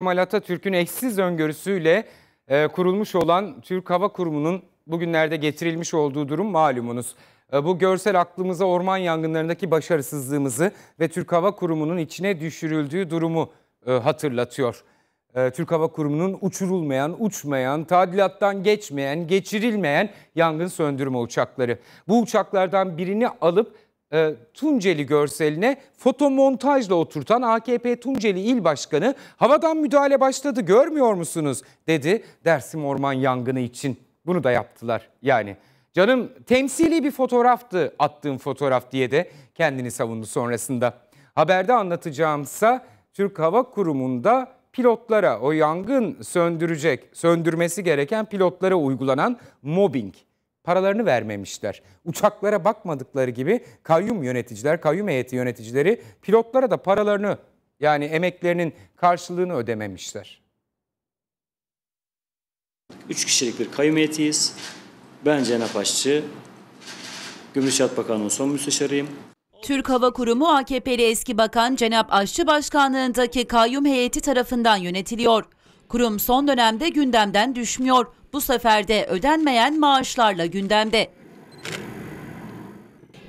Kemal Atatürk'ün eşsiz öngörüsüyle e, kurulmuş olan Türk Hava Kurumu'nun bugünlerde getirilmiş olduğu durum malumunuz. E, bu görsel aklımıza orman yangınlarındaki başarısızlığımızı ve Türk Hava Kurumu'nun içine düşürüldüğü durumu e, hatırlatıyor. E, Türk Hava Kurumu'nun uçurulmayan, uçmayan, tadilattan geçmeyen, geçirilmeyen yangın söndürme uçakları. Bu uçaklardan birini alıp e, Tunceli görseline fotomontajla oturtan AKP Tunceli İl Başkanı havadan müdahale başladı görmüyor musunuz dedi Dersim Orman yangını için. Bunu da yaptılar yani. Canım temsili bir fotoğraftı attığım fotoğraf diye de kendini savundu sonrasında. Haberde anlatacağımsa Türk Hava Kurumu'nda pilotlara o yangın söndürecek, söndürmesi gereken pilotlara uygulanan mobbing paralarını vermemişler. Uçaklara bakmadıkları gibi kayyum yöneticiler, kayyum heyeti yöneticileri pilotlara da paralarını yani emeklerinin karşılığını ödememişler. Üç kişilik bir kayyum heyetiyiz. Ben Cenap Aşçı, Gümrüşat Bakanı'nın son müsteşarıyım. Türk Hava Kurumu AKP'li eski bakan Cenap Aşçı Başkanlığındaki kayyum heyeti tarafından yönetiliyor. Kurum son dönemde gündemden düşmüyor. Bu sefer de ödenmeyen maaşlarla gündemde.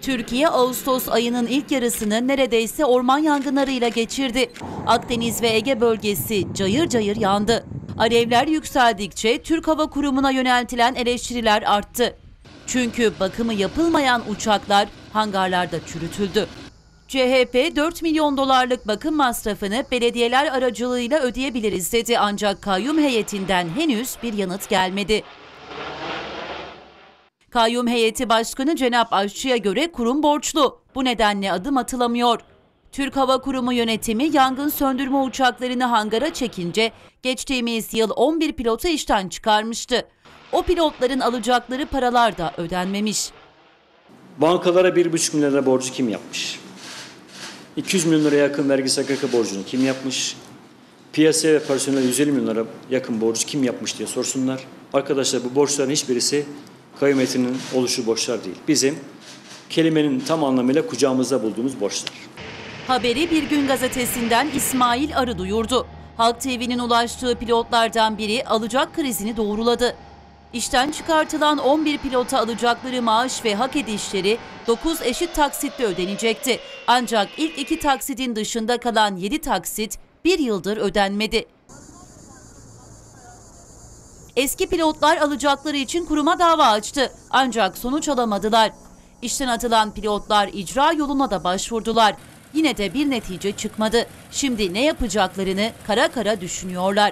Türkiye Ağustos ayının ilk yarısını neredeyse orman yangınlarıyla geçirdi. Akdeniz ve Ege bölgesi cayır cayır yandı. Alevler yükseldikçe Türk Hava Kurumu'na yöneltilen eleştiriler arttı. Çünkü bakımı yapılmayan uçaklar hangarlarda çürütüldü. CHP 4 milyon dolarlık bakım masrafını belediyeler aracılığıyla ödeyebiliriz dedi ancak kayyum heyetinden henüz bir yanıt gelmedi. Kayyum heyeti başkanı Cenap Aşçı'ya göre kurum borçlu. Bu nedenle adım atılamıyor. Türk Hava Kurumu yönetimi yangın söndürme uçaklarını hangara çekince geçtiğimiz yıl 11 pilotu işten çıkarmıştı. O pilotların alacakları paralar da ödenmemiş. Bankalara 1,5 milyara borcu kim yapmış? 200 milyon liraya yakın vergi SGK borcunu kim yapmış? Piyasaya ve personel 150 milyon lira yakın borcu kim yapmış diye sorsunlar. Arkadaşlar bu borçların hiçbirisi kayyum heyetinin oluşu borçlar değil. Bizim kelimenin tam anlamıyla kucağımızda bulduğumuz borçlar. Haberi Bir Gün Gazetesi'nden İsmail Arı duyurdu. Halk TV'nin ulaştığı pilotlardan biri alacak krizini doğruladı. İşten çıkartılan 11 pilota alacakları maaş ve hak edişleri 9 eşit taksitle ödenecekti. Ancak ilk iki taksitin dışında kalan 7 taksit bir yıldır ödenmedi. Eski pilotlar alacakları için kuruma dava açtı. Ancak sonuç alamadılar. İşten atılan pilotlar icra yoluna da başvurdular. Yine de bir netice çıkmadı. Şimdi ne yapacaklarını kara kara düşünüyorlar.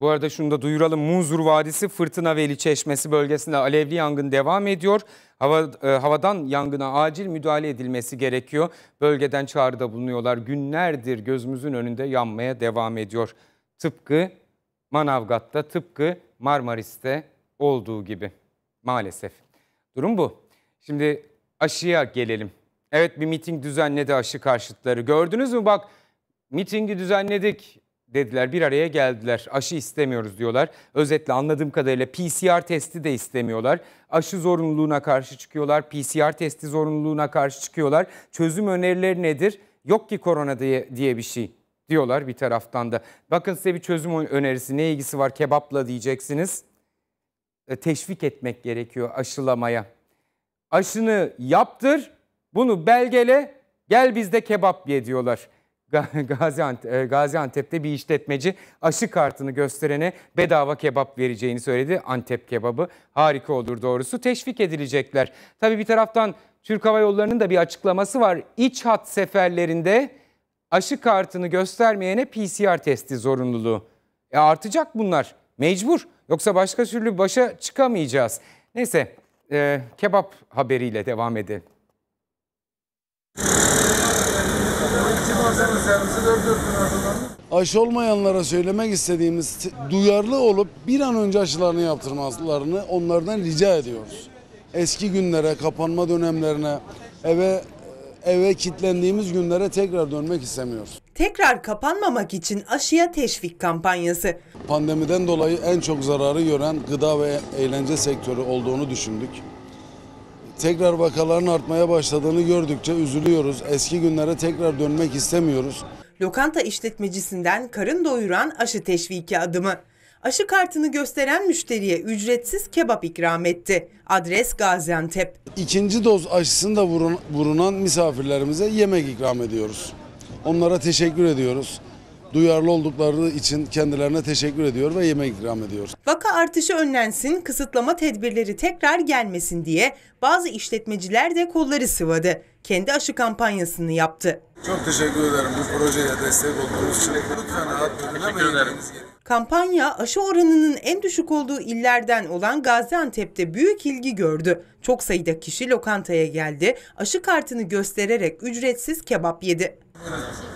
Bu arada şunu da duyuralım. Muzur Vadisi Fırtına Veli Çeşmesi bölgesinde alevli yangın devam ediyor. Hava, e, havadan yangına acil müdahale edilmesi gerekiyor. Bölgeden çağrıda bulunuyorlar. Günlerdir gözümüzün önünde yanmaya devam ediyor. Tıpkı Manavgat'ta, tıpkı Marmaris'te olduğu gibi maalesef. Durum bu. Şimdi aşıya gelelim. Evet bir miting düzenledi aşı karşıtları. Gördünüz mü bak mitingi düzenledik dediler. Bir araya geldiler. Aşı istemiyoruz diyorlar. Özetle anladığım kadarıyla PCR testi de istemiyorlar. Aşı zorunluluğuna karşı çıkıyorlar. PCR testi zorunluluğuna karşı çıkıyorlar. Çözüm önerileri nedir? Yok ki korona diye, diye bir şey diyorlar bir taraftan da. Bakın size bir çözüm önerisi ne ilgisi var kebapla diyeceksiniz. E, teşvik etmek gerekiyor aşılamaya. Aşını yaptır, bunu belgele, gel bizde kebap ye diyorlar. Gaziantep, Gaziantep'te bir işletmeci aşı kartını gösterene bedava kebap vereceğini söyledi. Antep kebabı harika olur doğrusu. Teşvik edilecekler. Tabii bir taraftan Türk Hava Yolları'nın da bir açıklaması var. İç hat seferlerinde aşı kartını göstermeyene PCR testi zorunluluğu. E artacak bunlar. Mecbur. Yoksa başka türlü başa çıkamayacağız. Neyse e, kebap haberiyle devam edelim. Aşı olmayanlara söylemek istediğimiz duyarlı olup bir an önce aşılarını yaptırmalarını onlardan rica ediyoruz. Eski günlere, kapanma dönemlerine, eve eve kilitlendiğimiz günlere tekrar dönmek istemiyoruz. Tekrar kapanmamak için aşıya teşvik kampanyası. Pandemiden dolayı en çok zararı gören gıda ve eğlence sektörü olduğunu düşündük tekrar vakaların artmaya başladığını gördükçe üzülüyoruz. Eski günlere tekrar dönmek istemiyoruz. Lokanta işletmecisinden karın doyuran aşı teşviki adımı. Aşı kartını gösteren müşteriye ücretsiz kebap ikram etti. Adres Gaziantep. İkinci doz aşısını da vurunan misafirlerimize yemek ikram ediyoruz. Onlara teşekkür ediyoruz duyarlı oldukları için kendilerine teşekkür ediyor ve yemek ikram ediyor. Vaka artışı önlensin, kısıtlama tedbirleri tekrar gelmesin diye bazı işletmeciler de kolları sıvadı. Kendi aşı kampanyasını yaptı. Çok teşekkür ederim bu projeye destek olduğunuz için. Lütfen rahat Teşekkür ederim. Kampanya aşı oranının en düşük olduğu illerden olan Gaziantep'te büyük ilgi gördü. Çok sayıda kişi lokantaya geldi, aşı kartını göstererek ücretsiz kebap yedi.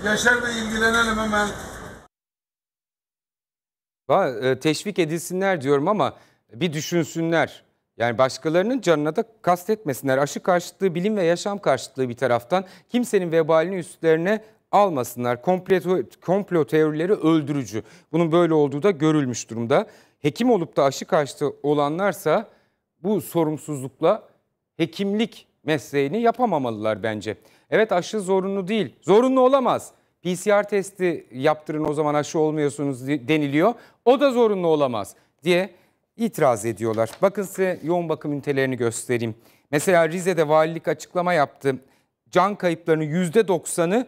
Yaşar Bey ilgilenelim hemen. E, teşvik edilsinler diyorum ama bir düşünsünler. Yani başkalarının canına da kastetmesinler. Aşı karşıtlığı, bilim ve yaşam karşıtlığı bir taraftan kimsenin vebalini üstlerine almasınlar. Komplo, komplo teorileri öldürücü. Bunun böyle olduğu da görülmüş durumda. Hekim olup da aşı karşıtı olanlarsa bu sorumsuzlukla hekimlik mesleğini yapamamalılar bence. Evet aşı zorunlu değil. Zorunlu olamaz. PCR testi yaptırın o zaman aşı olmuyorsunuz deniliyor. O da zorunlu olamaz diye itiraz ediyorlar. Bakın size yoğun bakım ünitelerini göstereyim. Mesela Rize'de valilik açıklama yaptı. Can kayıplarının yüzde doksanı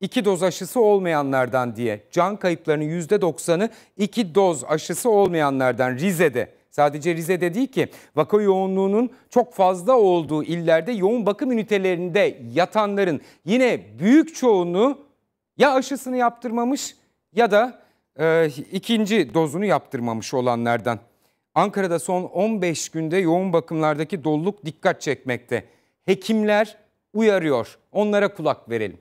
iki doz aşısı olmayanlardan diye. Can kayıplarının yüzde doksanı iki doz aşısı olmayanlardan Rize'de. Sadece Rize'de değil ki vaka yoğunluğunun çok fazla olduğu illerde yoğun bakım ünitelerinde yatanların yine büyük çoğunluğu ya aşısını yaptırmamış ya da e, ikinci dozunu yaptırmamış olanlardan. Ankara'da son 15 günde yoğun bakımlardaki doluluk dikkat çekmekte. Hekimler uyarıyor. Onlara kulak verelim.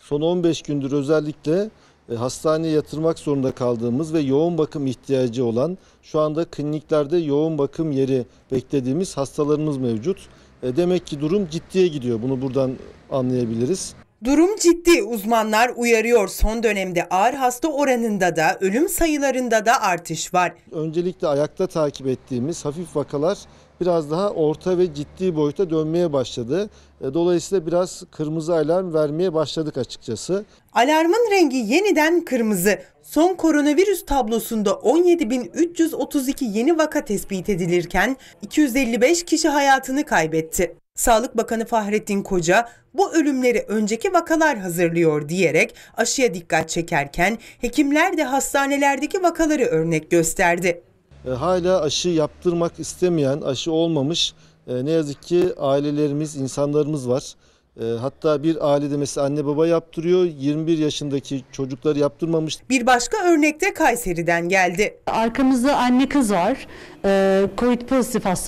Son 15 gündür özellikle e, hastaneye yatırmak zorunda kaldığımız ve yoğun bakım ihtiyacı olan şu anda kliniklerde yoğun bakım yeri beklediğimiz hastalarımız mevcut. E, demek ki durum ciddiye gidiyor. Bunu buradan anlayabiliriz. Durum ciddi uzmanlar uyarıyor. Son dönemde ağır hasta oranında da ölüm sayılarında da artış var. Öncelikle ayakta takip ettiğimiz hafif vakalar biraz daha orta ve ciddi boyuta dönmeye başladı. E, dolayısıyla biraz kırmızı alarm vermeye başladık açıkçası. Alarmın rengi yeniden kırmızı. Son koronavirüs tablosunda 17.332 yeni vaka tespit edilirken 255 kişi hayatını kaybetti. Sağlık Bakanı Fahrettin Koca bu ölümleri önceki vakalar hazırlıyor diyerek aşıya dikkat çekerken hekimler de hastanelerdeki vakaları örnek gösterdi. E, hala aşı yaptırmak istemeyen, aşı olmamış e, ne yazık ki ailelerimiz, insanlarımız var. E, hatta bir ailede mesela anne baba yaptırıyor, 21 yaşındaki çocukları yaptırmamış. Bir başka örnek de Kayseri'den geldi. Arkamızda anne kız var, COVID pozitif hasta.